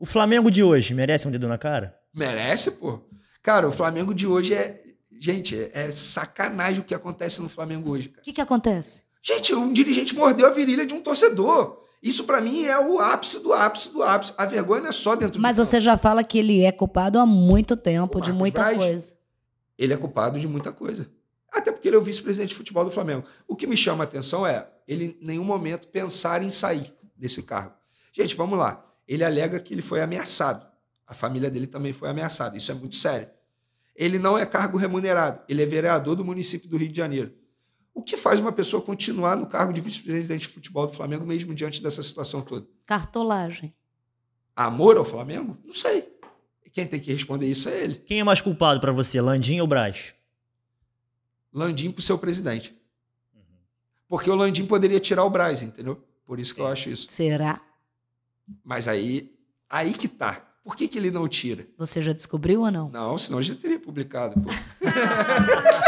O Flamengo de hoje merece um dedo na cara? Merece, pô. Cara, o Flamengo de hoje é. Gente, é sacanagem o que acontece no Flamengo hoje, cara. O que, que acontece? Gente, um dirigente mordeu a virilha de um torcedor. Isso para mim é o ápice do ápice do ápice. A vergonha não é só dentro Mas você campo. já fala que ele é culpado há muito tempo, de muita Braz, coisa. Ele é culpado de muita coisa. Até porque ele é o vice-presidente de futebol do Flamengo. O que me chama a atenção é ele, em nenhum momento, pensar em sair desse cargo. Gente, vamos lá ele alega que ele foi ameaçado. A família dele também foi ameaçada. Isso é muito sério. Ele não é cargo remunerado, ele é vereador do município do Rio de Janeiro. O que faz uma pessoa continuar no cargo de vice-presidente de futebol do Flamengo mesmo diante dessa situação toda? Cartolagem. Amor ao Flamengo? Não sei. Quem tem que responder isso é ele. Quem é mais culpado para você, Landim ou Braz? Landim pro o seu presidente. Uhum. Porque o Landim poderia tirar o Braz, entendeu? Por isso que eu acho isso. Será? Mas aí, aí que tá. Por que, que ele não tira? Você já descobriu ou não? Não, senão eu já teria publicado.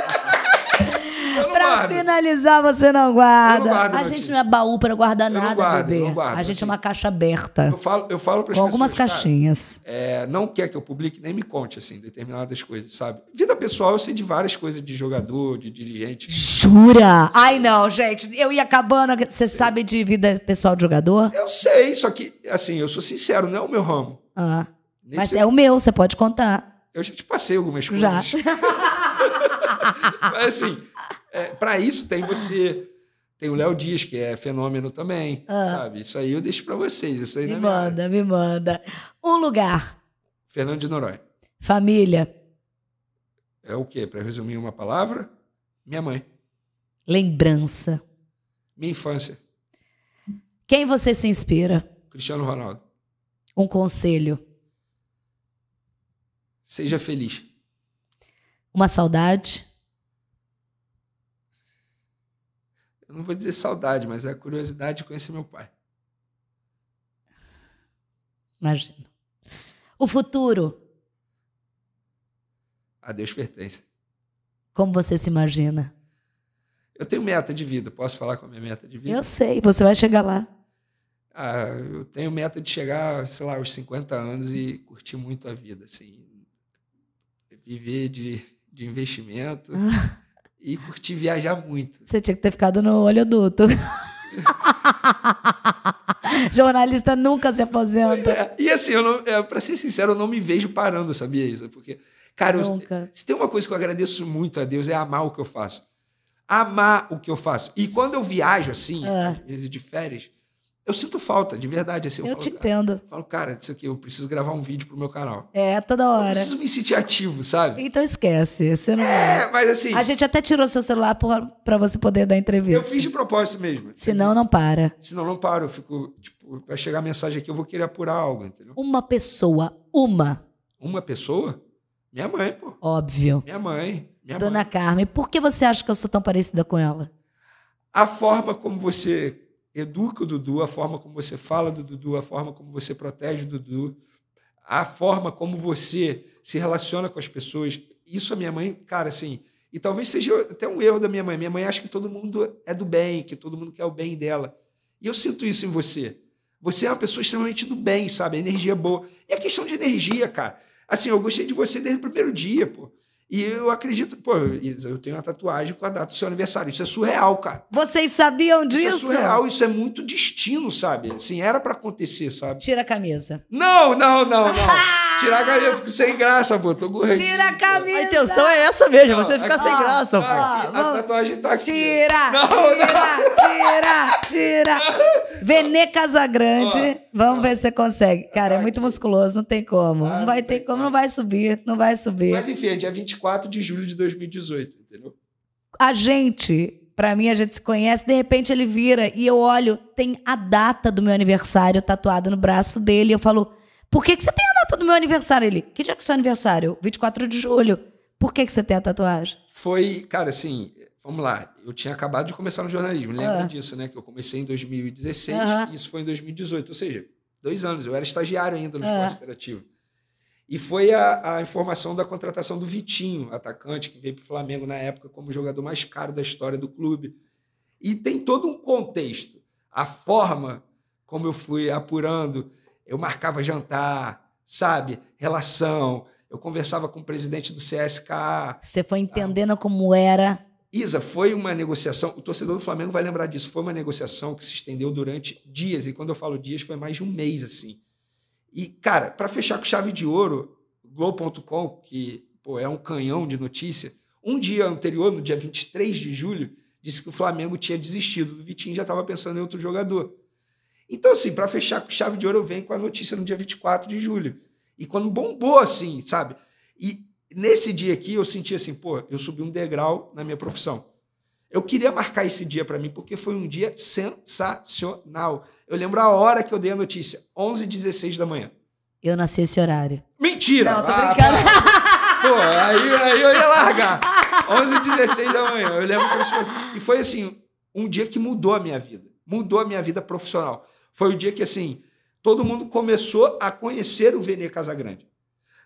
pra finalizar, você não guarda. Não a gente não é baú para guardar nada, guardo, bebê. Guardo, a gente é assim, é uma caixa aberta. Eu falo, eu falo para pessoas. algumas caixinhas. Cara, é, não quer que eu publique, nem me conte, assim, determinadas coisas, sabe? Vida pessoal, eu sei de várias coisas de jogador, de dirigente. Jura? Ai, não, gente. Eu ia acabando. Você sabe de vida pessoal de jogador? Eu sei, só que, assim, eu sou sincero, não é o meu ramo. Ah. Nesse mas é o meu, você pode contar. Eu já te passei algumas coisas. Já. mas assim, é, para isso tem você. Tem o Léo Dias, que é fenômeno também, ah. sabe? Isso aí eu deixo para vocês. Isso aí me é manda, me manda. Um lugar. Fernando de Noronha. Família. É o quê? Para resumir uma palavra, minha mãe. Lembrança. Minha infância. Quem você se inspira? Cristiano Ronaldo. Um conselho. Seja feliz. Uma saudade. eu não vou dizer saudade, mas é a curiosidade de conhecer meu pai. Imagino. O futuro. A Deus pertence. Como você se imagina? Eu tenho meta de vida. Posso falar com é a minha meta de vida? Eu sei, você vai chegar lá. Ah, eu tenho meta de chegar, sei lá, aos 50 anos e curtir muito a vida, assim. Viver de, de investimento. e curti viajar muito. Você tinha que ter ficado no olho oleoduto. Jornalista nunca se aposenta. É, e assim, eu não, é, pra ser sincero, eu não me vejo parando, sabia isso? Porque, cara, eu, se tem uma coisa que eu agradeço muito a Deus é amar o que eu faço. Amar o que eu faço. E quando eu viajo assim, é. às vezes de férias, eu sinto falta, de verdade. Assim, eu, eu falo, te cara, entendo. Eu falo, cara, isso aqui, eu preciso gravar um vídeo pro meu canal. É, toda hora. Eu preciso me sentir ativo, sabe? Então esquece. Você não... É, é. mas assim. A gente até tirou seu celular para você poder dar entrevista. Eu fiz de propósito mesmo. Senão, não para. Senão, não para. Eu fico, tipo, vai chegar a mensagem aqui, eu vou querer apurar algo, entendeu? Uma pessoa. Uma. Uma pessoa? Minha mãe, pô. Óbvio. Minha mãe. Minha Dona mãe. Carmen, por que você acha que eu sou tão parecida com ela? A forma como você educa o Dudu, a forma como você fala do Dudu, a forma como você protege o Dudu, a forma como você se relaciona com as pessoas. Isso a minha mãe, cara, assim, e talvez seja até um erro da minha mãe. Minha mãe acha que todo mundo é do bem, que todo mundo quer o bem dela. E eu sinto isso em você. Você é uma pessoa extremamente do bem, sabe? A energia é boa. E a é questão de energia, cara. Assim, eu gostei de você desde o primeiro dia, pô. E eu acredito, pô, eu tenho uma tatuagem com a data do seu aniversário. Isso é surreal, cara. Vocês sabiam disso? Isso é surreal, isso é muito destino, sabe? Assim, era para acontecer, sabe? Tira a camisa. Não, não, não, não. Tirar a camisa, eu fico sem graça, pô. Tô gorrendo. Tira a camisa. A intenção é essa mesmo, não, você ficar sem graça, pô. Aqui, a tatuagem tá aqui. Tira, não, tira, não. tira, tira. Venê Casagrande. Ó, Vamos ó, ver se você consegue. Cara, é muito musculoso, não tem como. Ah, não vai não ter como, não vai subir, não vai subir. Mas enfim, é dia 24 de julho de 2018, entendeu? A gente para mim a gente se conhece, de repente ele vira e eu olho, tem a data do meu aniversário tatuada no braço dele. Eu falo, por que, que você tem a data do meu aniversário? Ele, que dia que é seu aniversário? 24 de julho. Por que, que você tem a tatuagem? Foi, cara, assim, vamos lá, eu tinha acabado de começar no jornalismo, lembra ah. disso, né? Que eu comecei em 2016 e isso foi em 2018, ou seja, dois anos, eu era estagiário ainda no uhum. esporte interativo. E foi a, a, informação da contratação do Vitinho, atacante, que veio para o Flamengo na época como o jogador mais caro da história do clube. E tem todo um contexto. A forma como eu fui apurando, eu marcava jantar, sabe? Relação. Eu conversava com o presidente do CSK. Você foi entendendo a... como era Isa, foi uma negociação, o torcedor do Flamengo vai lembrar disso, foi uma negociação que se estendeu durante dias, e quando eu falo dias, foi mais de um mês, assim. E, cara, para fechar com chave de ouro, Globo.com, que pô, é um canhão de notícia, um dia anterior, no dia 23 de julho, disse que o Flamengo tinha desistido do Vitinho já estava pensando em outro jogador. Então, assim, para fechar com chave de ouro, eu venho com a notícia no dia 24 de julho. E quando bombou, assim, sabe? E nesse dia aqui eu senti assim, pô, eu subi um degrau na minha profissão. Eu queria marcar esse dia para mim porque foi um dia sensacional. Eu lembro a hora que eu dei a notícia, 11h16 da manhã. Eu nasci esse horário. Mentira! Não, tô ah, brincando. Pô, aí, aí eu ia largar. 11h16 da manhã. Eu lembro que foi... E foi assim, um dia que mudou a minha vida. Mudou a minha vida profissional. Foi o dia que, assim, todo mundo começou a conhecer o Vene Casagrande.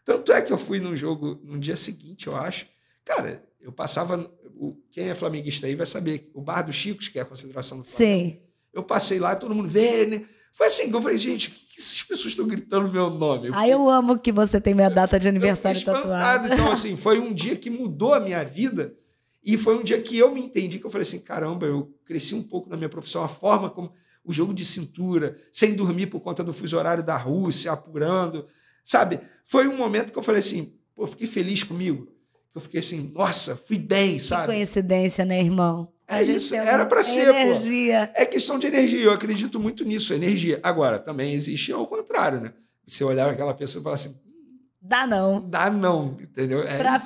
Tanto é que eu fui num jogo no dia seguinte, eu acho. Cara, eu passava. quem é flamenguista aí vai saber. O Bar do Chico, que é a concentração do Flamengo. Sim. Eu passei lá, todo mundo vê, né? Foi assim que eu falei, gente, o que essas pessoas estão gritando meu nome? ah, eu amo que você tem minha data de aniversário tatuada. Então, assim, foi um dia que mudou a minha vida e foi um dia que eu me entendi, que eu falei assim, caramba, eu cresci um pouco na minha profissão, a forma como o jogo de cintura, sem dormir por conta do fuso horário da Rússia, apurando, Sabe? Foi um momento que eu falei assim, pô, fiquei feliz comigo. Eu fiquei assim, nossa, fui bem, sabe? Que coincidência, né, irmão? É isso, era para é ser, energia. Pô. É questão de energia, eu acredito muito nisso, energia. Agora, também existe ao contrário, né? Você olhar aquela pessoa e falar assim, Dá não. Dá não, entendeu? É pra